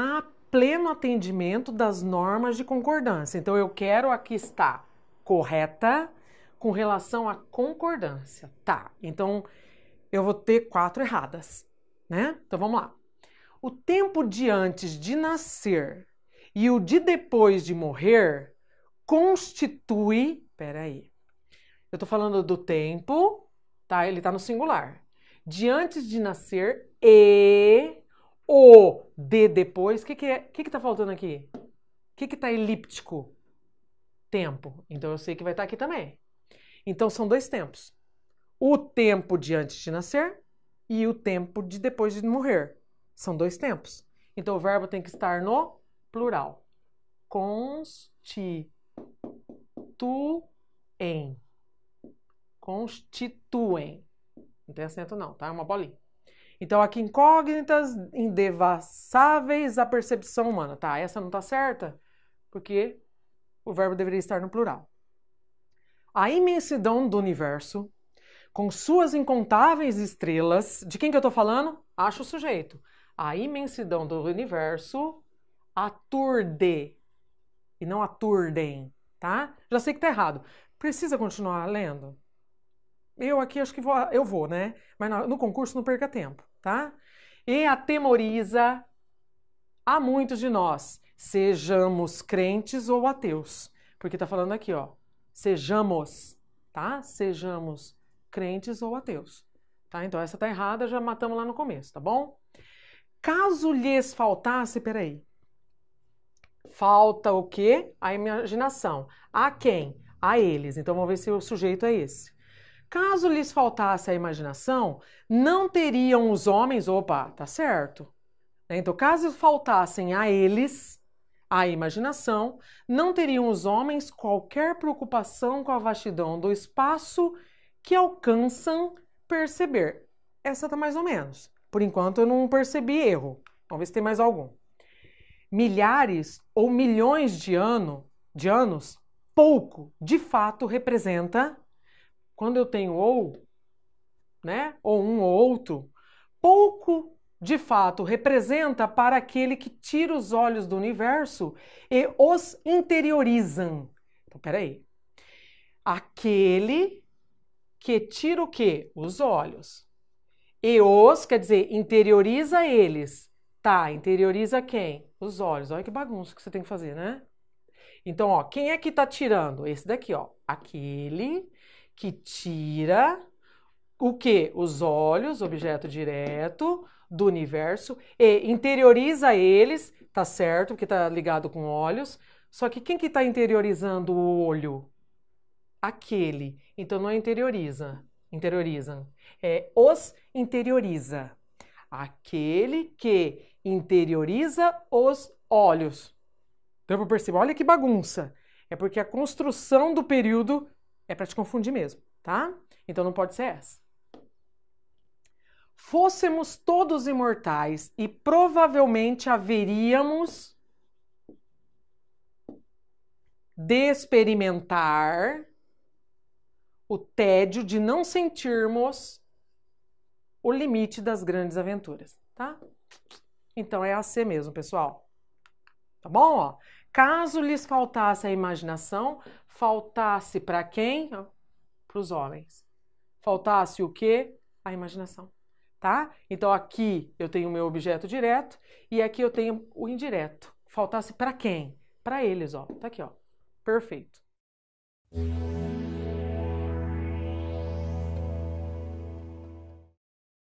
a pleno atendimento das normas de concordância. Então eu quero aqui estar correta com relação à concordância. Tá, então eu vou ter quatro erradas, né? Então vamos lá. O tempo de antes de nascer e o de depois de morrer constitui. Peraí. Eu tô falando do tempo, tá? Ele tá no singular. De antes de nascer e o de depois. O que, que é? O que, que tá faltando aqui? O que, que tá elíptico? Tempo. Então eu sei que vai estar tá aqui também. Então são dois tempos: o tempo de antes de nascer e o tempo de depois de morrer. São dois tempos. Então o verbo tem que estar no plural. Constituem. Constituem. Não tem acento, não, tá? É uma bolinha. Então, aqui incógnitas indevassáveis à percepção humana. Tá, essa não tá certa, porque o verbo deveria estar no plural. A imensidão do universo, com suas incontáveis estrelas. De quem que eu tô falando? Acho o sujeito. A imensidão do universo aturde. E não aturdem, tá? Já sei que tá errado. Precisa continuar lendo? Eu aqui acho que vou, eu vou, né? Mas no concurso não perca tempo tá? E atemoriza a muitos de nós, sejamos crentes ou ateus, porque tá falando aqui, ó, sejamos, tá? Sejamos crentes ou ateus, tá? Então essa tá errada, já matamos lá no começo, tá bom? Caso lhes faltasse, peraí, falta o quê? A imaginação. A quem? A eles. Então vamos ver se o sujeito é esse. Caso lhes faltasse a imaginação, não teriam os homens, opa, tá certo. Né? Então, caso faltassem a eles a imaginação, não teriam os homens qualquer preocupação com a vastidão do espaço que alcançam perceber. Essa tá mais ou menos. Por enquanto eu não percebi erro. Vamos ver se tem mais algum. Milhares ou milhões de ano, de anos, pouco de fato representa quando eu tenho ou, né, ou um ou outro, pouco de fato representa para aquele que tira os olhos do universo e os interiorizam. Então, peraí. Aquele que tira o quê? Os olhos. E os, quer dizer, interioriza eles. Tá, interioriza quem? Os olhos. Olha que bagunça que você tem que fazer, né? Então, ó, quem é que tá tirando? Esse daqui, ó. Aquele que tira o que? Os olhos, objeto direto do universo, e interioriza eles, tá certo? Porque tá ligado com olhos. Só que quem que tá interiorizando o olho? Aquele. Então não é interioriza, interiorizam. É os interioriza. Aquele que interioriza os olhos. Deu para perceber? Olha que bagunça. É porque a construção do período é para te confundir mesmo, tá? Então não pode ser essa. Fôssemos todos imortais e provavelmente haveríamos de experimentar o tédio de não sentirmos o limite das grandes aventuras, tá? Então é a assim C mesmo, pessoal. Tá bom? Ó. Caso lhes faltasse a imaginação, faltasse para quem? Para os homens. Faltasse o quê? A imaginação. Tá? Então aqui eu tenho o meu objeto direto e aqui eu tenho o indireto. Faltasse para quem? Para eles, ó. Tá aqui, ó. Perfeito.